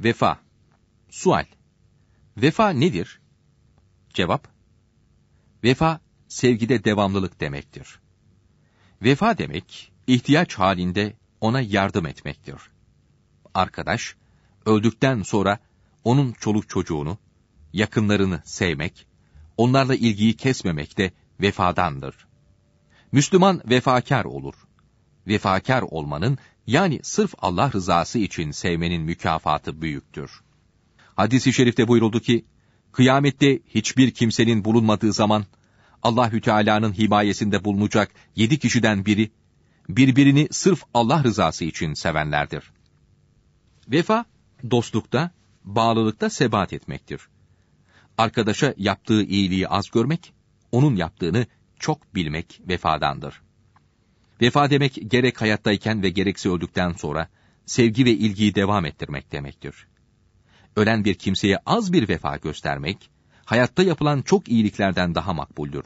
Vefa. Sual. Vefa nedir? Cevap. Vefa sevgide devamlılık demektir. Vefa demek ihtiyaç halinde ona yardım etmektir. Arkadaş öldükten sonra onun çoluk çocuğunu, yakınlarını sevmek, onlarla ilgiyi kesmemek de vefadandır. Müslüman vefakar olur. Vefakar olmanın yani sırf Allah rızası için sevmenin mükafatı büyüktür. Hadis-i şerifte buyuruldu ki, kıyamette hiçbir kimsenin bulunmadığı zaman, Allahü Teala'nın himayesinde bulunacak yedi kişiden biri, birbirini sırf Allah rızası için sevenlerdir. Vefa, dostlukta, bağlılıkta sebat etmektir. Arkadaşa yaptığı iyiliği az görmek, onun yaptığını çok bilmek vefadandır. Vefa demek gerek hayattayken ve gerekse öldükten sonra sevgi ve ilgiyi devam ettirmek demektir. Ölen bir kimseye az bir vefa göstermek, hayatta yapılan çok iyiliklerden daha makbuldür.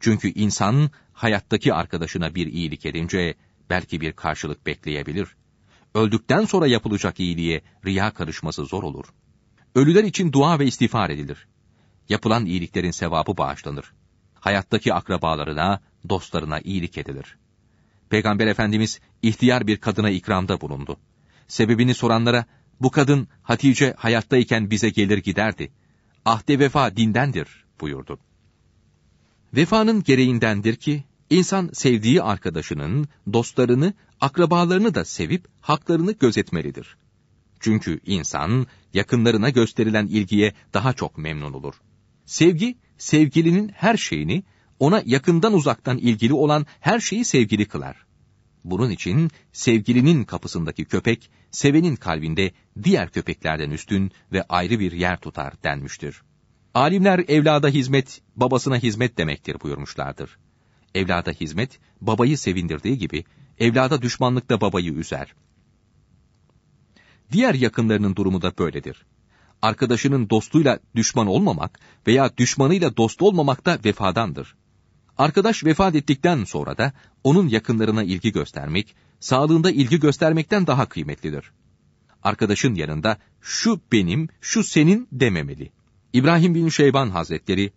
Çünkü insan hayattaki arkadaşına bir iyilik edince belki bir karşılık bekleyebilir. Öldükten sonra yapılacak iyiliğe riya karışması zor olur. Ölüler için dua ve istiğfar edilir. Yapılan iyiliklerin sevabı bağışlanır. Hayattaki akrabalarına, dostlarına iyilik edilir. Peygamber Efendimiz ihtiyar bir kadına ikramda bulundu. Sebebini soranlara bu kadın Hatice hayattayken bize gelir giderdi. Ahde vefa dindendir buyurdu. Vefanın gereğindendir ki insan sevdiği arkadaşının, dostlarını, akrabalarını da sevip haklarını gözetmelidir. Çünkü insan yakınlarına gösterilen ilgiye daha çok memnun olur. Sevgi sevgilinin her şeyini, ona yakından uzaktan ilgili olan her şeyi sevgili kılar. Bunun için sevgilinin kapısındaki köpek, sevenin kalbinde diğer köpeklerden üstün ve ayrı bir yer tutar denmiştir. Alimler evlada hizmet, babasına hizmet demektir buyurmuşlardır. Evlada hizmet, babayı sevindirdiği gibi, evlada düşmanlık da babayı üzer. Diğer yakınlarının durumu da böyledir. Arkadaşının dostuyla düşman olmamak veya düşmanıyla dost olmamak da vefadandır. Arkadaş vefat ettikten sonra da onun yakınlarına ilgi göstermek, sağlığında ilgi göstermekten daha kıymetlidir. Arkadaşın yanında şu benim, şu senin dememeli. İbrahim bin Şeyban Hazretleri,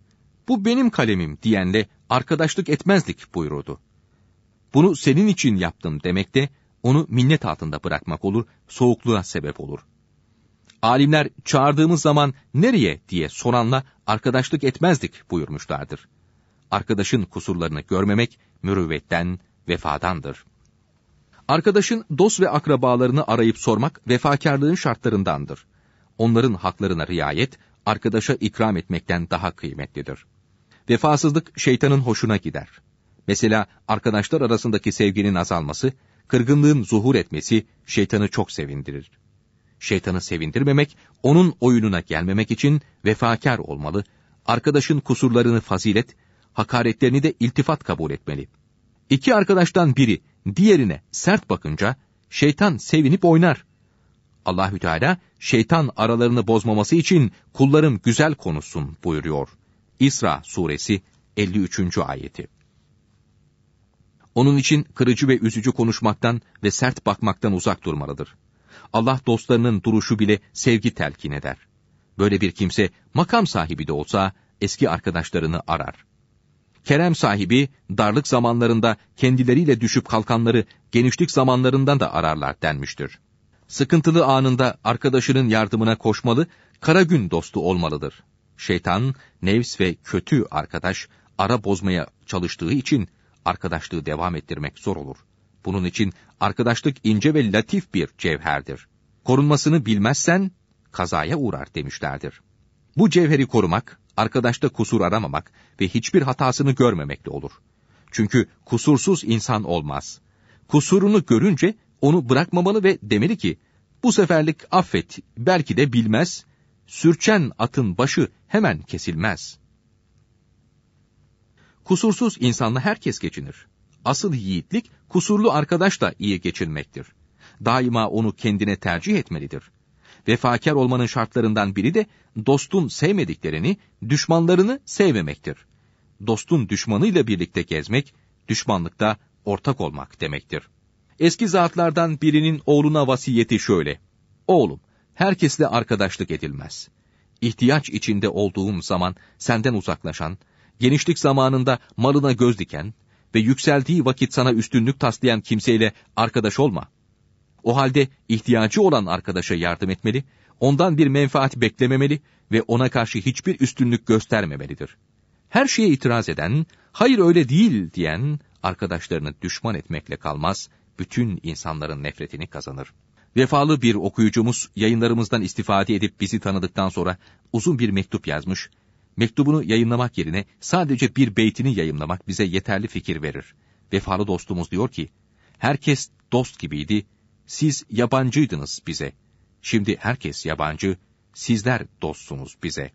bu benim kalemim diyenle arkadaşlık etmezlik buyurdu. Bunu senin için yaptım demek de onu minnet altında bırakmak olur, soğukluğa sebep olur. Alimler çağırdığımız zaman nereye diye soranla arkadaşlık etmezdik buyurmuşlardır.'' arkadaşın kusurlarını görmemek mürüvvetten, vefadandır. Arkadaşın dost ve akrabalarını arayıp sormak vefakarlığın şartlarındandır. Onların haklarına riayet, arkadaşa ikram etmekten daha kıymetlidir. Vefasızlık şeytanın hoşuna gider. Mesela arkadaşlar arasındaki sevginin azalması, kırgınlığın zuhur etmesi şeytanı çok sevindirir. Şeytanı sevindirmemek, onun oyununa gelmemek için vefakar olmalı, arkadaşın kusurlarını fazilet, hakaretlerini de iltifat kabul etmeli. İki arkadaştan biri diğerine sert bakınca şeytan sevinip oynar. Allahü Teala şeytan aralarını bozmaması için kullarım güzel konuşsun buyuruyor. İsra suresi 53. ayeti. Onun için kırıcı ve üzücü konuşmaktan ve sert bakmaktan uzak durmalıdır. Allah dostlarının duruşu bile sevgi telkin eder. Böyle bir kimse makam sahibi de olsa eski arkadaşlarını arar. Kerem sahibi darlık zamanlarında kendileriyle düşüp kalkanları genişlik zamanlarından da ararlar denmiştir. Sıkıntılı anında arkadaşının yardımına koşmalı, kara gün dostu olmalıdır. Şeytan, nevs ve kötü arkadaş ara bozmaya çalıştığı için arkadaşlığı devam ettirmek zor olur. Bunun için arkadaşlık ince ve latif bir cevherdir. Korunmasını bilmezsen kazaya uğrar demişlerdir. Bu cevheri korumak, arkadaşta kusur aramamak ve hiçbir hatasını görmemekle olur. Çünkü kusursuz insan olmaz. Kusurunu görünce onu bırakmamalı ve demeli ki, bu seferlik affet, belki de bilmez, sürçen atın başı hemen kesilmez. Kusursuz insanla herkes geçinir. Asıl yiğitlik, kusurlu arkadaşla iyi geçinmektir. Daima onu kendine tercih etmelidir. Vefakar olmanın şartlarından biri de dostun sevmediklerini, düşmanlarını sevmemektir. Dostun düşmanıyla birlikte gezmek, düşmanlıkta ortak olmak demektir. Eski zatlardan birinin oğluna vasiyeti şöyle. Oğlum, herkesle arkadaşlık edilmez. İhtiyaç içinde olduğum zaman senden uzaklaşan, genişlik zamanında malına göz diken ve yükseldiği vakit sana üstünlük taslayan kimseyle arkadaş olma.'' O halde ihtiyacı olan arkadaşa yardım etmeli, ondan bir menfaat beklememeli ve ona karşı hiçbir üstünlük göstermemelidir. Her şeye itiraz eden, hayır öyle değil diyen arkadaşlarını düşman etmekle kalmaz, bütün insanların nefretini kazanır. Vefalı bir okuyucumuz yayınlarımızdan istifade edip bizi tanıdıktan sonra uzun bir mektup yazmış. Mektubunu yayınlamak yerine sadece bir beytini yayınlamak bize yeterli fikir verir. Vefalı dostumuz diyor ki, herkes dost gibiydi, siz yabancıydınız bize. Şimdi herkes yabancı, sizler dostsunuz bize.